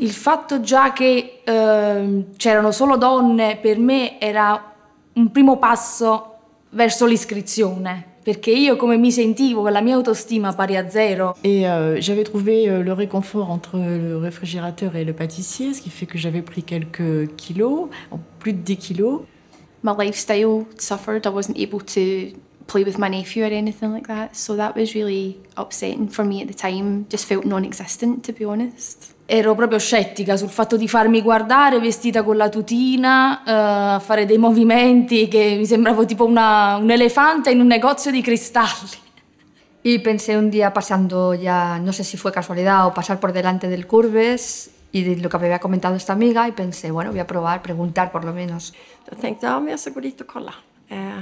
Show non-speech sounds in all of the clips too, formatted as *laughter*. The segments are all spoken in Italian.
Il fatto già che eh, c'erano solo donne per me era un primo passo verso l'iscrizione. perché io come mi sentivo, la mia autostima pari a zero. E euh, j'avais trouvé euh, le réconfort entre le réfrigérateur et le pâtissier, ce qui fait que j'avais pris quelques kilos, più di 10 kilos. My lifestyle suffered. I wasn't able to play with my nephew or anything like that. So that was really upsetting for me at the time, just felt non-existent to be honest. Ero proprio scettica sul fatto di farmi guardare vestita con la tutina, uh, fare dei movimenti che mi sembravo tipo una, un elefante in un negozio di cristalli. Y pensé un día pasando ya, no sé si fue casualidad o pasar por delante del Curves y de lo que me había comentado esta amiga y pensé, bueno, voy a probar, preguntar por lo menos. Yo pensé, ya ah, me aseguré que cola. Eh,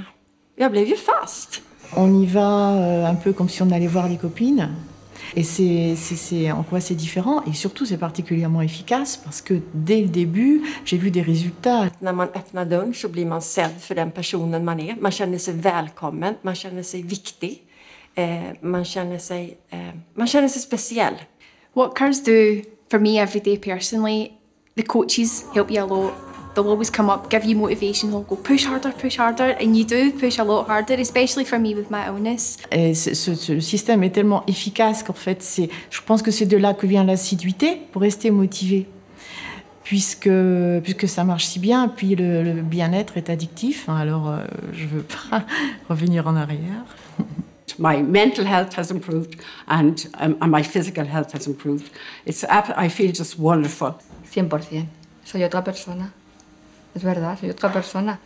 Jag blev ju fast. On y va euh, un peu comme si on allait voir des copines. Et c'est en quoi c'est différent et surtout c'est particulièrement efficace parce que dès le début, j'ai vu des résultats. När man öppnar dörren så blir man sedd för den personen man är. Man känner sig välkommen, man känner sig viktig, eh, man, känner sig, eh, man känner sig speciell. What cars do for me every day personally, the coaches help you a lot they'll always come up, give you motivation, they'll go push harder, push harder, and you do push a lot harder, especially for me with my illness. Et ce, système est tellement efficace qu'en fait, je pense que c'est de là que vient l'assiduité pour rester motivé. Puisque, puisque ça marche si bien, puis le, bien-être est addictif, hein, alors euh, je ne veux pas *laughs* revenir en arrière. my mental health has improved and, um, and my physical health has improved. It's, I feel just wonderful. 100%. Soy otra persona. Es verdad, soy otra persona.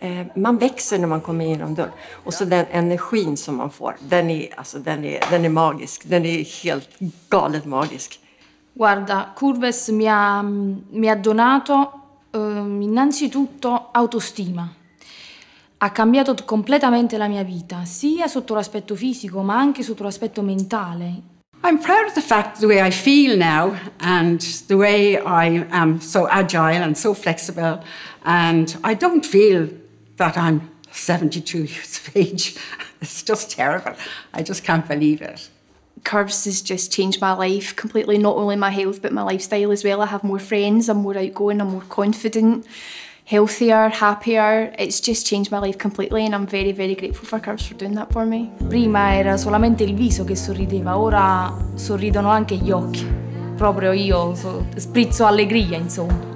Eh, man växer när man kommer genom dörren. Och så den energin som man får, den är, alltså, den är, den är magisk. Den är helt galet magisk. Guarda, Curves mi ha, mi ha donato eh, innanzitutto autostima. Ha cambiato completamente la mia vita, sia sotto l'aspetto fisico ma anche sotto l'aspetto mentale. I'm proud of the fact the way I feel now and the way I am so agile and so flexible. And I don't feel that I'm 72 *laughs* years of age. It's just terrible. I just can't believe it. Curves has just changed my life completely, not only my health, but my lifestyle as well. I have more friends, I'm more outgoing, I'm more confident. healthier, happier. It's just changed my life completely and I'm very very grateful for Curbs for doing that for me. Prima era solamente il viso che sorrideva, ora sorridono anche gli occhi. Proprio io so, sprizzo allegria, insomma.